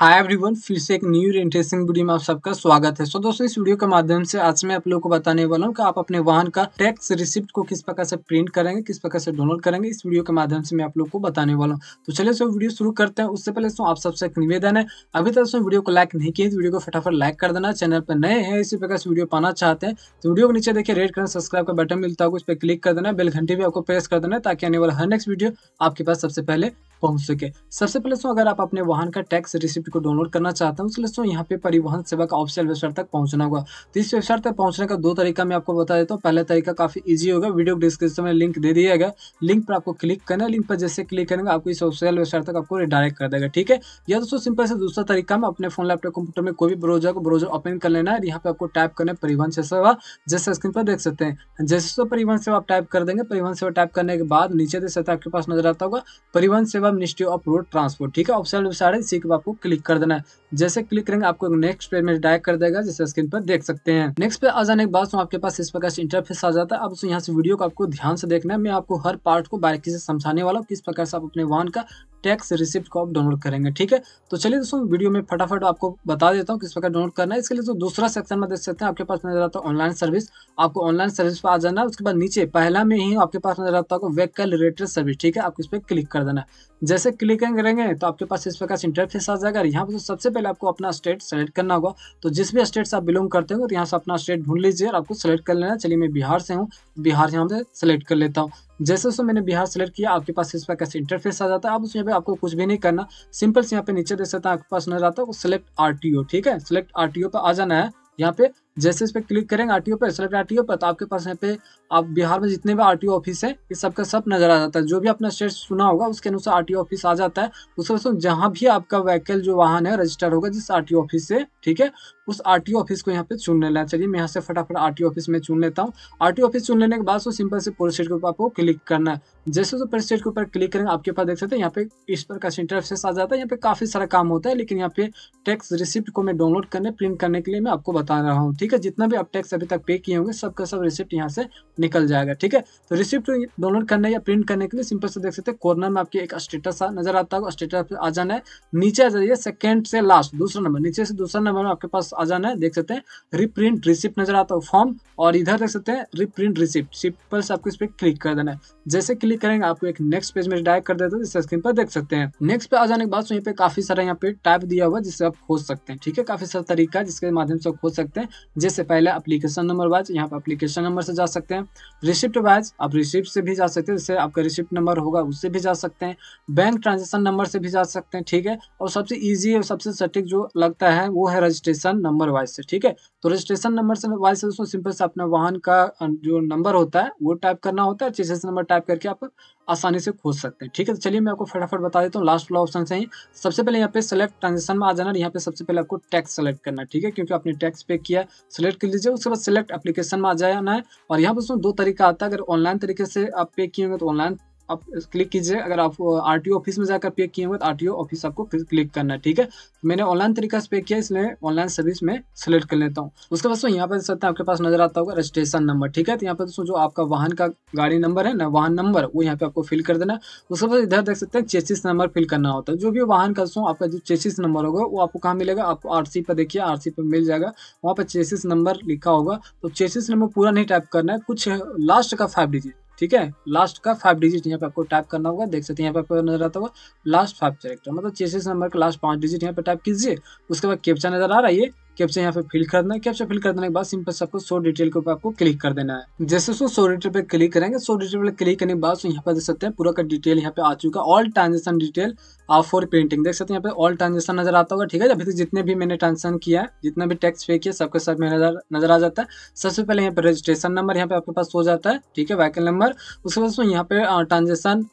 hi everyone फिर से एक न्यू इंटरेस्टिंग वीडियो में आप सबका स्वागत है सो so, दोस्तों इस वीडियो के माध्यम से आज मैं आप लोगों को बताने वाला हूँ कि आप अपने वाहन का टैक्स रिसिप्ट को किस प्रकार से प्रिंट करेंगे किस प्रकार से डाउनलोड करेंगे इस वीडियो के माध्यम से मैं आप लोग को बताने वाला हूँ तो चलिए सो वीडियो शुरू करते हैं उससे पहले आप सबसे एक निवेदन है अभी तक उसमें वीडियो को लाइक नहीं किया तो वीडियो को फटाफट लाइक कर देना चैनल पर नए हैं इसी प्रकार से वीडियो पाना चाहते हैं तो वीडियो को नीचे देखिए रेड कलर सब्सक्राइब का बटन मिलता है उस पर क्लिक कर देना बेल घंटी भी आपको प्रेस कर देना ताकि आने वाला हर नेक्स्ट वीडियो आपके पास सबसे पहले पहुंच सके सबसे पहले सो तो अगर आप अपने वाहन का टैक्स रिसिप्ट को डाउनलोड करना चाहते हैं उसके सो यहाँ पे परिवहन सेवा का ऑफिशियल वेबसाइट तक पहुंचना होगा तो इस वेबसाइट तक पहुंचने का दो तरीका मैं आपको बता देता हूँ पहला तरीका काफी ईजी होगा वीडियो डिस्क्रिप्शन में लिंक दे दिया गया लिंक पर आपको क्लिक करना लिंक पर जैसे क्लिक करेंगे आपको इस ऑफिशियल वेबसाइट तक आपको रिडायरेक्ट कर देगा ठीक है या दोस्तों सिंपल से दूसरा तरीका में अपने फोन लैपटॉप कंप्यूटर में कोई भी ब्रोजर को ब्रोजर ओपन कर लेना है यहाँ पे आपको टाइप करना है परिवहन सेवा जैसे स्क्रीन पर देख सकते हैं जैसे तो परिवहन सेवा आप टाइप कर देंगे परिवहन सेवा टाइप करने के बाद नीचे देख सकते आपके पास नजर आता होगा परिवहन सेवा हुआ मिनिस्ट्री ऑफ रोड ट्रांसपोर्ट ठीक है ऑप्शन नंबर साढ़े इसी के आपको क्लिक कर देना है जैसे क्लिक करेंगे आपको नेक्स्ट पेज में डायरेक्ट कर देगा जैसे स्क्रीन पर देख सकते हैं नेक्स्ट पे आ जाने के बाद तो आपके पास इस प्रकार से इंटरफेस आ जाता है अब तो यहाँ से वीडियो को आपको ध्यान से देखना है मैं आपको हर पार्ट को बारीकी से समझाने वाला हूँ किस प्रकार से आप अपने वाहन का टैक्स रिसिप्ट को आप डाउनलोड करेंगे ठीक है तो चलिए दोस्तों वीडियो में फटाफट आपको बता देता हूँ किस प्रकार डाउनलोड करना है इसके लिए तो दूसरा सेक्शन में देख सकते हैं आपके पास नजर आता है ऑनलाइन सर्विस आपको ऑनलाइन सर्विस पर आ जाना है उसके बाद नीचे पहला में ही आपके पास नजर आता है वेकल रिलेटेड सर्विस ठीक है आपको इस पर क्लिक कर देना जैसे क्लिक करेंगे तो आपके पास इस प्रकार से इंटरफेस आ जाएगा यहाँ पर तो सबसे पहले आपको अपना स्टेट सेलेक्ट करना होगा तो जिस भी स्टेट से आप बिलोंग करते हो तो यहाँ से अपना स्टेट ढूंढ लीजिए और आपको सेलेक्ट कर लेना चलिए मैं बिहार से हूँ बिहार यहाँ से सेलेक्ट कर लेता हूँ जैसे उसमें मैंने बिहार सेलेक्ट किया आपके पास इस प्रकार से इंटरफेस आ जाता है आप यहाँ पे आपको कुछ भी नहीं करना सिंपल से यहाँ पे नीचे दे सकता है आपके पास नजर आता है सिलेक्ट आर ठीक है सिलेक्ट आर पर आ जाना है यहाँ पे जैसे इस पर क्लिक करेंगे आर टी ओ पर सिलेक्ट आर टी ओ पर तो आपके पास यहाँ पे आप बिहार में जितने भी आर टी ओ ऑफिस है ये सबका सब नजर आ जाता है जो भी अपना स्टेट सुना होगा उसके अनुसार आर टी ओ ऑफिस आ जाता है उसके अनुसार जहाँ भी आपका व्हीकल जो वाहन है रजिस्टर होगा जिस आर टी ओ ऑफिस से ठीक है उस आर टी ओ ऑफिस को यहाँ पे चुन लेना है चलिए मैं यहाँ से फटाफट आर टी ओ ऑफिस में चुन लेता हूँ आर टी ओ ऑफिस चुन लेने के बाद सिंपल से पूरे स्टेट के ऊपर आपको क्लिक करना है जैसे तो पूरे स्टेट के ऊपर क्लिक करेंगे आपके पास देख सकते हैं यहाँ पे इस पर का इंटरफेस आ जाता है यहाँ पे काफी सारा काम होता है लेकिन यहाँ पे टैक्स रिसिप्ट को मैं डाउनलोड करने प्रिंट करने के लिए मैं आपको बता रहा हूँ ठीक ठीक है जितना भी आप टैक्स अभी तक पे किए होंगे सबका सब रिसिप्ट यहाँ से निकल जाएगा ठीक है तो रिसिप्ट डाउनलोड करने या प्रिंट करने के लिए सिंपल से देख सकते हैं कॉर्नर में आपके एक स्टेटस नजर आता है स्टेटस आ जाना है नीचे आ जाइए सेकेंड से लास्ट दूसरा नंबर नीचे से दूसरा नंबर में आपके पास आ जाना है देख सकते हैं रिप्रिंट रिसिप्ट नजर आता है फॉर्म और इधर देख सकते हैं रिप्रिंट रिसिप्ट सिंपल से आपको इस पर क्लिक कर देना है जैसे क्लिक करेंगे आपको एक नेक्स्ट पेज में डायरेक्ट कर देते हैं जिससे स्क्रीन पर देख सकते हैं नेक्स्ट पे आ जाने के बाद यहाँ पे काफी सारा यहाँ पे टाइप दिया हुआ जिससे आप खोज सकते हैं ठीक है काफी सारा तरीका है जिसके माध्यम से आप खोज सकते हैं जैसे पहले अप्लीकेशन नंबर वाइज यहाँ पर अप्लीकेशन नंबर से जा सकते हैं रिसिप्ट वाइज आप रिसिप्ट से भी जा सकते हैं जैसे आपका रिसिप्ट नंबर होगा उससे भी जा सकते हैं बैंक ट्रांजेक्शन नंबर से भी जा सकते हैं ठीक है और सबसे ईजी और सबसे सटीक जो लगता है वो है रजिस्ट्रेशन नंबर वाइज से ठीक है तो रजिस्ट्रेशन नंबर से वाइज से दोस्तों सिंपल से अपना वाहन का अं, जो नंबर होता है वो टाइप करना होता है रजिस्ट्रेशन नंबर टाइप करके आप आसानी से खोज सकते हैं ठीक है तो चलिए मैं आपको फटाफट बता देता हूँ लास्ट वाला ऑप्शन से ही सबसे पहले यहाँ पे सेलेक्ट ट्रांजेक्शन में आ जाना यहाँ पे सबसे पहले आपको टैक्स सेलेक्ट करना ठीक है क्योंकि आपने टैक्स पे किया सेलेक्ट कर लीजिए उसके बाद सेलेक्ट एप्लीकेशन में आ जाना है और यहाँ पर उसमें दो तरीका आता है अगर ऑनलाइन तरीके से आप पे किए होंगे तो ऑनलाइन आप क्लिक कीजिए अगर आप आर ऑफिस में जाकर पे किए हुए तो आर ऑफिस आपको क्लिक करना है ठीक है मैंने ऑनलाइन तरीका से पे किया इसलिए ऑनलाइन सर्विस में सेलेक्ट कर लेता हूँ उसके बाद यहाँ पर सकते हैं आपके पास नजर आता होगा रजिस्ट्रेशन नंबर ठीक है तो यहाँ पर दोस्तों जो आपका वाहन का गाड़ी नंबर है ना वाहन नंबर वो यहाँ पे आपको फिल कर देना है उसके बाद इधर देख सकते हैं चेसिस नंबर फिल करना होता है जो भी वाहन का दोस्तों आपका जो चेसिस नंबर होगा वो आपको कहाँ मिलेगा आपको आर पर देखिए आर पर मिल जाएगा वहाँ पर चेसिस नंबर लिखा होगा तो चेसिस नंबर पूरा नहीं टाइप करना है कुछ लास्ट का फाइव डिजिट ठीक है लास्ट का फाइव डिजिट यहाँ पे आपको टाइप करना होगा देख सकते हैं यहाँ पे आपको नजर आता होगा लास्ट फाइव कैरेक्टर मतलब चेसिस नंबर का लास्ट पांच डिजिट यहाँ पे टाइप कीजिए उसके बाद कैप्चा नजर आ रहा है कैप्चा यहाँ पे फिल कर देना है कैप्चा फिल कर देने के बाद सिंपल से आपको सो डिटेल के ऊपर आपको क्लिक कर देना है जैसे उसको सो डिटेल पे क्लिक करेंगे सो डिटेल पे क्लिक करने के बाद यहाँ पे देख सकते हैं पूरा का डिटेल यहाँ पे आ चुका ऑल ट्रांजेक्शन डिटेल आप फॉर प्रिंटिंग देख सकते हैं यहाँ पे ऑल ट्रांजेक्शन नजर आता होगा ठीक है अभी तक जितने भी मैंने ट्रांजेक्शन किया है जितना भी टैक्स पे किया सबके सब में नजर नजर आ जाता है सबसे पहले यहाँ पे रजिस्ट्रेशन नंबर यहाँ पे आपके पास हो जाता है ठीक है वैकल नंबर उसके बाद यहाँ पे ट्रांजेक्शन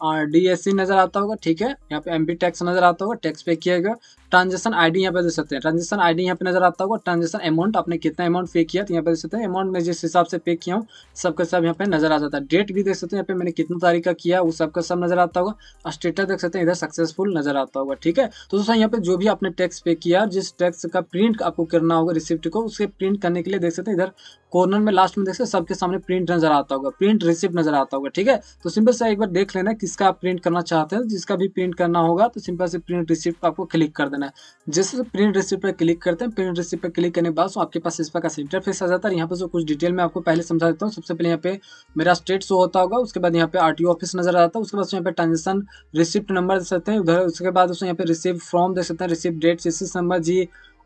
सी नजर आता होगा ठीक है यहाँ पे एमपी टैक्स नजर आता होगा टैक्स पे किया गया ट्रांजेक्शन आईडी यहाँ पे देख सकते हैं ट्रांजेक्शन आईडी यहाँ पे नजर आता होगा और ट्रांजेक्शन अमाउंट आपने कितना अमाउंट पे किया तो यहाँ पे देख सकते हैं अमाउंट में जिस हिसाब से पे किया हूँ सबका सब यहाँ पे नजर आ जाता है डेट भी देख सकते हैं यहाँ पे मैंने कितना तारीख का किया वो सबका सब नजर आता होगा और स्टेटस देख सकते हैं इधर सक्सेसफुल नजर आता होगा ठीक है तो दोस्तों यहाँ पे जो भी आपने टैक्स पे किया जिस टैक्स का प्रिंट आपको करना होगा रिसिप्ट को उसके प्रिंट करने के लिए देख सकते हैं इधर कॉर्नर में लास्ट में देख सकते सबके सामने प्रिंट नजर आता होगा प्रिंट रिसिप्ट नजर आता होगा ठीक है तो सिंपल से एक बार देख लेना किसका आप प्रिंट करना चाहते हैं जिसका भी प्रिंट करना होगा तो सिंपल से प्रिंट रिसिप्ट आपको क्लिक कर देना है जैसे प्रिंट रिसिप्ट पर क्लिक करते हैं प्रिंट रिसिप्ट पर क्लिक करने के बाद सो आपके पास इस पर का इंटरफेस आ जाता है यहाँ पर जो कुछ डिटेल मैं आपको पहले समझा देता हूँ सबसे पहले यहाँ पे मेरा स्टेट शो होता होगा उसके बाद यहाँ पे आर ऑफिस नजर आता है उसके बाद यहाँ पे ट्रांजेक्शन रिसिप्ट नंबर देख सकते हैं उधर उसके बाद उसमें यहाँ पे रिसीव फॉर्म देख सकते हैं receipt date receipt number G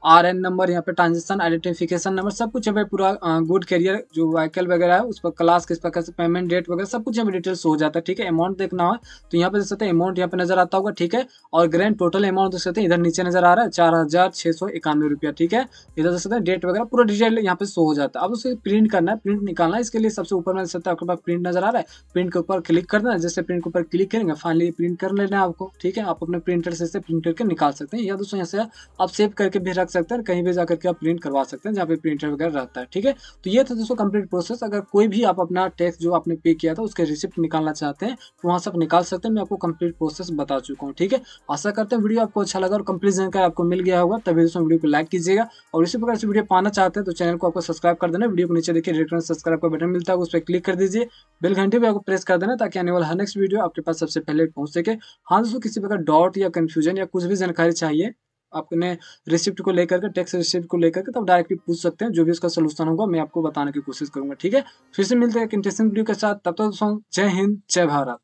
R N number यहाँ पे ट्रांजेक्शन आइडेंटिफिकेशन नंबर सब कुछ यहाँ पे पूरा गुड कैरियर जो व्हीकल वगैरह है उस पर क्लास किस प्रकार से पेमेंट डेट वगैरह सब कुछ यहाँ पे डिटेल्स हो जाता है ठीक है अमाउंट देखना हो तो यहाँ पे देख सकते हैं अमाउंट यहाँ पे नजर आता होगा ठीक है और ग्रैंड टोटल अमाउंट देख सकते हैं इधर नीचे नजर आ रहा है चार हजार छह सौ इक्यानवे रुपया ठीक है इधर देख सकते हैं डेट वगैरह पूरा डिटेल यहाँ पे शो हो जाता है अब उसे प्रिंट करना है प्रिंट निकालना है इसके लिए सबसे ऊपर में देख सकते हैं आपके पास प्रिंट नजर आ रहा है प्रिंट के ऊपर क्लिक कर देना जैसे प्रिंट के ऊपर क्लिक करेंगे फाइनली प्रिंट कर लेना है आपको ठीक है आप अपने प्रिंटर से प्रिंट करके निकाल सकते हैं या दोस्तों यहाँ से आप सेव करके भी रख सकते हैं कहीं भी जाकर के आप प्रिंट करवा सकते हैं जहाँ पे प्रिंटर वगैरह रहता है ठीक है तो ये था दोस्तों कंप्लीट प्रोसेस अगर कोई भी आप अपना टैक्स जो आपने पे किया था उसके रिसिप्ट निकालना चाहते हैं तो वहाँ से आप निकाल सकते हैं मैं आपको कंप्लीट प्रोसेस बता चुका हूँ ठीक है आशा करते हैं वीडियो आपको अच्छा लगा और कंप्लीट जानकारी आपको मिल गया होगा तभी दोस्तों वीडियो को लाइक कीजिएगा और इसी प्रकार से वीडियो पाना चाहते हैं तो चैनल को आपको सब्सक्राइब कर देना वीडियो को नीचे देखिए रेड कलर सब्सक्राइब का बटन मिलता है उस पर क्लिक कर दीजिए बिल घंटे भी आपको प्रेस कर देना ताकि आने वाला हर नेक्स्ट वीडियो आपके पास सबसे पहले पहुंच सके हाँ दोस्तों किसी प्रकार डाउट या कंफ्यूजन या कुछ भी जानकारी चाहिए अपने रिसिप्ट को लेकर के टैक्स रिसिप्ट को लेकर के तब डायरेक्टली पूछ सकते हैं जो भी उसका सोल्यूशन होगा मैं आपको बताने की कोशिश करूंगा ठीक है फिर से मिलते हैं इंटरेस्टिंग वीडियो के साथ तब तक तो दोस्तों जय हिंद जय भारत